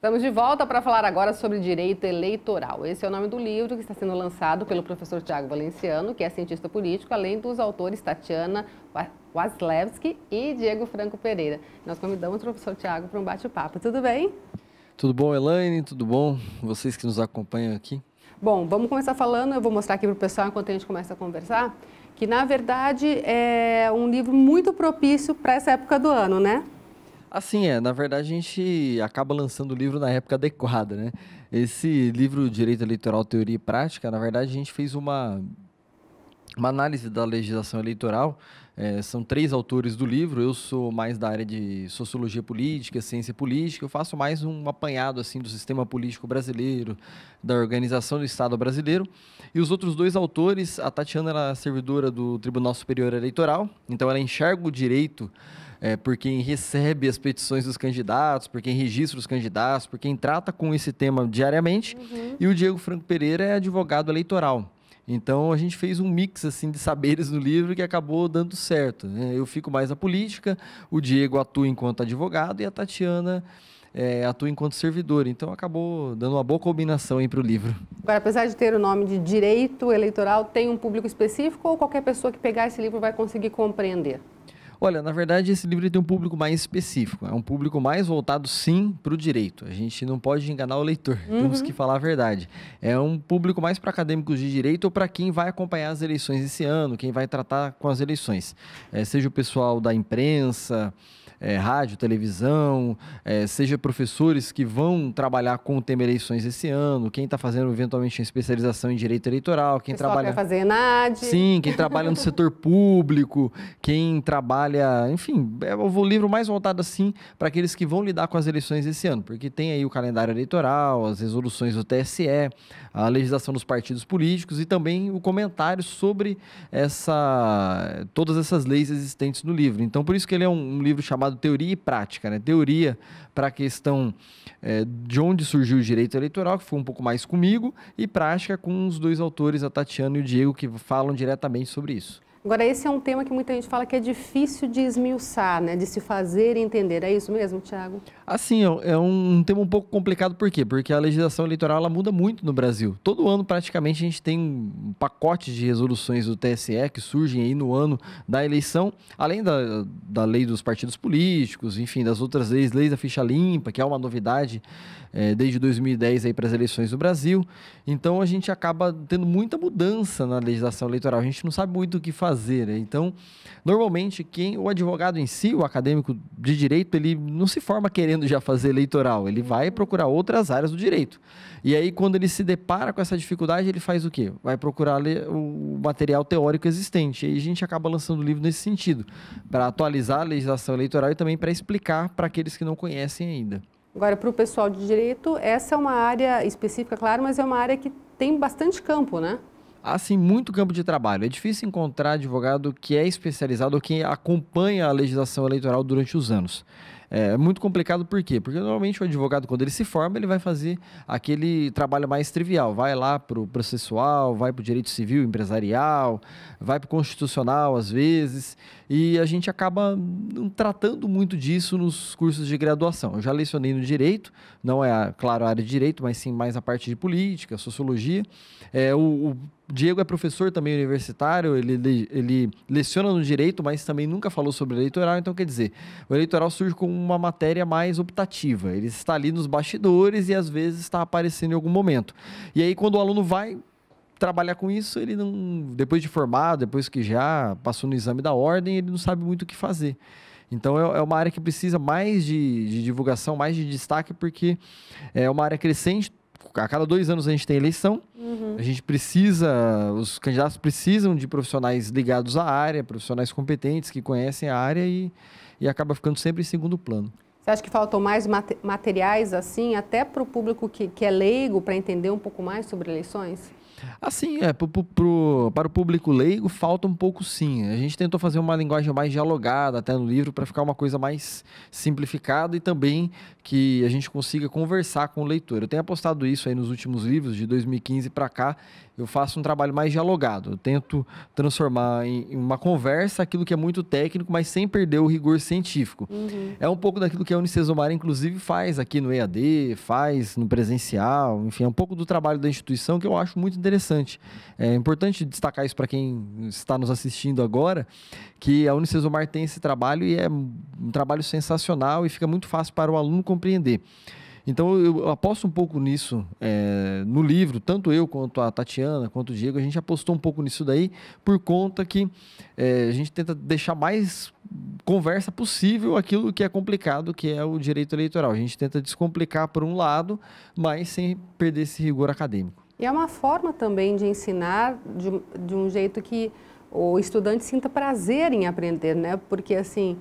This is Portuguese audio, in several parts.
Estamos de volta para falar agora sobre direito eleitoral. Esse é o nome do livro que está sendo lançado pelo professor Tiago Valenciano, que é cientista político, além dos autores Tatiana Waslewski e Diego Franco Pereira. Nós convidamos o professor Tiago para um bate-papo. Tudo bem? Tudo bom, Elaine? Tudo bom? Vocês que nos acompanham aqui. Bom, vamos começar falando. Eu vou mostrar aqui para o pessoal enquanto a gente começa a conversar, que na verdade é um livro muito propício para essa época do ano, né? Assim é, na verdade a gente acaba lançando o livro na época adequada, né? Esse livro Direito Eleitoral, Teoria e Prática, na verdade a gente fez uma, uma análise da legislação eleitoral. É, são três autores do livro, eu sou mais da área de sociologia política, ciência política, eu faço mais um apanhado assim do sistema político brasileiro, da organização do Estado brasileiro. E os outros dois autores, a Tatiana era é servidora do Tribunal Superior Eleitoral, então ela enxerga o direito é, por quem recebe as petições dos candidatos, por quem registra os candidatos, por quem trata com esse tema diariamente. Uhum. E o Diego Franco Pereira é advogado eleitoral. Então a gente fez um mix assim de saberes no livro que acabou dando certo. Né? Eu fico mais na política, o Diego atua enquanto advogado e a Tatiana é, atua enquanto servidora. Então acabou dando uma boa combinação para o livro. Agora, apesar de ter o nome de direito eleitoral, tem um público específico ou qualquer pessoa que pegar esse livro vai conseguir compreender? Olha, na verdade, esse livro tem um público mais específico. É um público mais voltado, sim, para o direito. A gente não pode enganar o leitor. Uhum. Temos que falar a verdade. É um público mais para acadêmicos de direito ou para quem vai acompanhar as eleições esse ano, quem vai tratar com as eleições. É, seja o pessoal da imprensa, é, rádio, televisão, é, seja professores que vão trabalhar com o tema eleições esse ano, quem está fazendo eventualmente especialização em direito eleitoral, quem Pessoal trabalha. Quer fazer ENAD. Sim, quem trabalha no setor público, quem trabalha. Enfim, é o livro mais voltado assim para aqueles que vão lidar com as eleições esse ano, porque tem aí o calendário eleitoral, as resoluções do TSE, a legislação dos partidos políticos e também o comentário sobre essa, todas essas leis existentes no livro. Então, por isso que ele é um, um livro chamado chamado teoria e prática, né? Teoria para a questão é, de onde surgiu o direito eleitoral, que foi um pouco mais comigo, e prática com os dois autores, a Tatiana e o Diego, que falam diretamente sobre isso. Agora, esse é um tema que muita gente fala que é difícil de esmiuçar, né? de se fazer entender. É isso mesmo, Tiago? Assim, é, é um tema um pouco complicado, por quê? Porque a legislação eleitoral ela muda muito no Brasil. Todo ano, praticamente, a gente tem um pacote de resoluções do TSE que surgem aí no ano da eleição, além da, da lei dos partidos políticos, enfim, das outras leis, leis da ficha limpa, que é uma novidade é, desde 2010 aí para as eleições do Brasil. Então, a gente acaba tendo muita mudança na legislação eleitoral. A gente não sabe muito o que fazer fazer. Né? Então, normalmente, quem o advogado em si, o acadêmico de direito, ele não se forma querendo já fazer eleitoral, ele vai procurar outras áreas do direito. E aí, quando ele se depara com essa dificuldade, ele faz o quê? Vai procurar o material teórico existente. E aí a gente acaba lançando o livro nesse sentido, para atualizar a legislação eleitoral e também para explicar para aqueles que não conhecem ainda. Agora, para o pessoal de direito, essa é uma área específica, claro, mas é uma área que tem bastante campo, né? há sim muito campo de trabalho. É difícil encontrar advogado que é especializado ou que acompanha a legislação eleitoral durante os anos. É, é muito complicado por quê? Porque normalmente o advogado, quando ele se forma, ele vai fazer aquele trabalho mais trivial. Vai lá para o processual, vai para o direito civil, empresarial, vai para o constitucional às vezes. E a gente acaba não tratando muito disso nos cursos de graduação. Eu já lecionei no direito, não é, claro, a área de direito, mas sim mais a parte de política, sociologia. É, o, o Diego é professor também universitário, ele, ele leciona no direito, mas também nunca falou sobre eleitoral. Então, quer dizer, o eleitoral surge como uma matéria mais optativa. Ele está ali nos bastidores e às vezes está aparecendo em algum momento. E aí, quando o aluno vai trabalhar com isso, ele não. Depois de formado, depois que já passou no exame da ordem, ele não sabe muito o que fazer. Então é, é uma área que precisa mais de, de divulgação, mais de destaque, porque é uma área crescente. A cada dois anos a gente tem eleição. Uhum. A gente precisa, os candidatos precisam de profissionais ligados à área, profissionais competentes que conhecem a área e e acaba ficando sempre em segundo plano. Você acha que faltam mais materiais assim, até para o público que, que é leigo, para entender um pouco mais sobre eleições? Assim, é, pro, pro, pro, para o público leigo falta um pouco sim. A gente tentou fazer uma linguagem mais dialogada até no livro para ficar uma coisa mais simplificada e também que a gente consiga conversar com o leitor. Eu tenho apostado isso aí nos últimos livros, de 2015 para cá eu faço um trabalho mais dialogado. Eu tento transformar em uma conversa aquilo que é muito técnico, mas sem perder o rigor científico. Uhum. É um pouco daquilo que a Unicesumar, inclusive, faz aqui no EAD, faz no presencial, enfim, é um pouco do trabalho da instituição que eu acho muito interessante. É importante destacar isso para quem está nos assistindo agora, que a Unicesumar tem esse trabalho e é um trabalho sensacional e fica muito fácil para o aluno compreender. Então eu aposto um pouco nisso é, no livro, tanto eu quanto a Tatiana, quanto o Diego, a gente apostou um pouco nisso daí, por conta que é, a gente tenta deixar mais conversa possível aquilo que é complicado, que é o direito eleitoral. A gente tenta descomplicar por um lado, mas sem perder esse rigor acadêmico. E é uma forma também de ensinar de, de um jeito que o estudante sinta prazer em aprender, né? Porque assim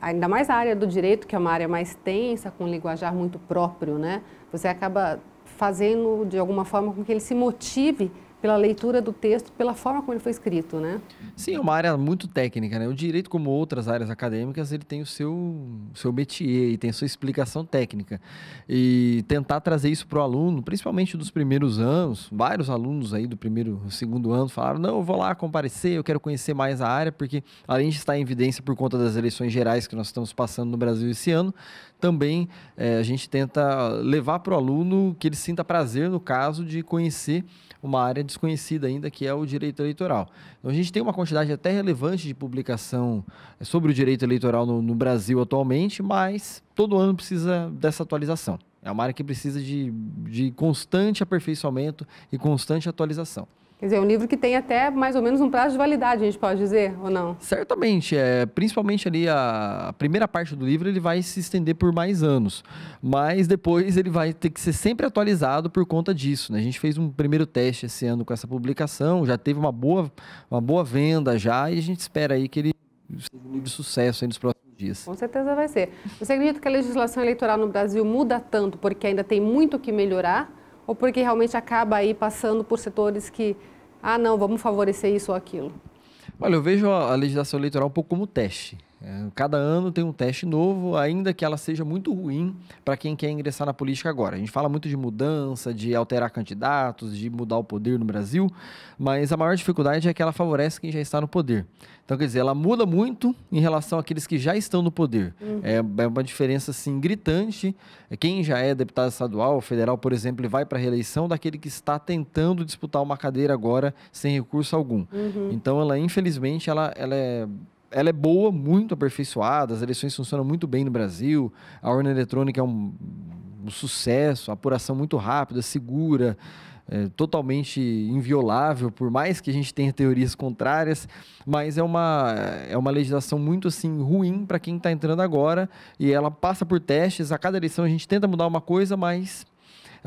ainda mais a área do direito, que é uma área mais tensa, com um linguajar muito próprio, né? Você acaba fazendo, de alguma forma, com que ele se motive pela leitura do texto, pela forma como ele foi escrito, né? Sim, é uma área muito técnica, né? O direito, como outras áreas acadêmicas, ele tem o seu, seu métier e tem a sua explicação técnica. E tentar trazer isso para o aluno, principalmente dos primeiros anos, vários alunos aí do primeiro, segundo ano falaram, não, eu vou lá comparecer, eu quero conhecer mais a área, porque além de estar em evidência por conta das eleições gerais que nós estamos passando no Brasil esse ano, também é, a gente tenta levar para o aluno que ele sinta prazer, no caso, de conhecer uma área de desconhecida ainda, que é o direito eleitoral. Então, a gente tem uma quantidade até relevante de publicação eh, sobre o direito eleitoral no, no Brasil atualmente, mas todo ano precisa dessa atualização. É uma área que precisa de, de constante aperfeiçoamento e constante atualização. Quer dizer, é um livro que tem até mais ou menos um prazo de validade, a gente pode dizer, ou não? Certamente, é, principalmente ali a primeira parte do livro, ele vai se estender por mais anos, mas depois ele vai ter que ser sempre atualizado por conta disso, né? A gente fez um primeiro teste esse ano com essa publicação, já teve uma boa, uma boa venda já, e a gente espera aí que ele seja um livro de sucesso nos próximos Dias. Com certeza vai ser. Você acredita que a legislação eleitoral no Brasil muda tanto porque ainda tem muito que melhorar ou porque realmente acaba aí passando por setores que ah, não, vamos favorecer isso ou aquilo. Olha, eu vejo a legislação eleitoral um pouco como teste. É, cada ano tem um teste novo, ainda que ela seja muito ruim para quem quer ingressar na política agora. A gente fala muito de mudança, de alterar candidatos, de mudar o poder no Brasil, mas a maior dificuldade é que ela favorece quem já está no poder. Então, quer dizer, ela muda muito em relação àqueles que já estão no poder. Uhum. É, é uma diferença, assim, gritante. É, quem já é deputado estadual, federal, por exemplo, vai para a reeleição daquele que está tentando disputar uma cadeira agora sem recurso algum. Uhum. Então, ela, infelizmente, ela, ela é ela é boa, muito aperfeiçoada, as eleições funcionam muito bem no Brasil, a urna eletrônica é um, um sucesso, apuração muito rápida, segura, é, totalmente inviolável, por mais que a gente tenha teorias contrárias, mas é uma, é uma legislação muito assim ruim para quem está entrando agora e ela passa por testes. A cada eleição a gente tenta mudar uma coisa, mas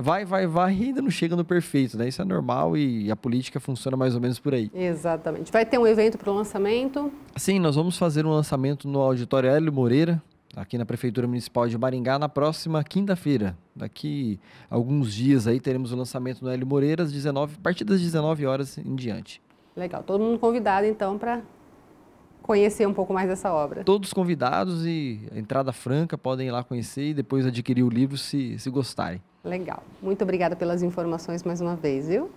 vai, vai, vai e ainda não chega no perfeito, né? Isso é normal e a política funciona mais ou menos por aí. Exatamente. Vai ter um evento para o lançamento? Sim, nós vamos fazer um lançamento no Auditório Hélio Moreira, aqui na Prefeitura Municipal de Maringá, na próxima quinta-feira. Daqui alguns dias aí teremos o lançamento no Hélio Moreira, às 19, a partir das 19 horas em diante. Legal. Todo mundo convidado, então, para conhecer um pouco mais dessa obra. Todos convidados e entrada franca podem ir lá conhecer e depois adquirir o livro se, se gostarem. Legal. Muito obrigada pelas informações mais uma vez, viu?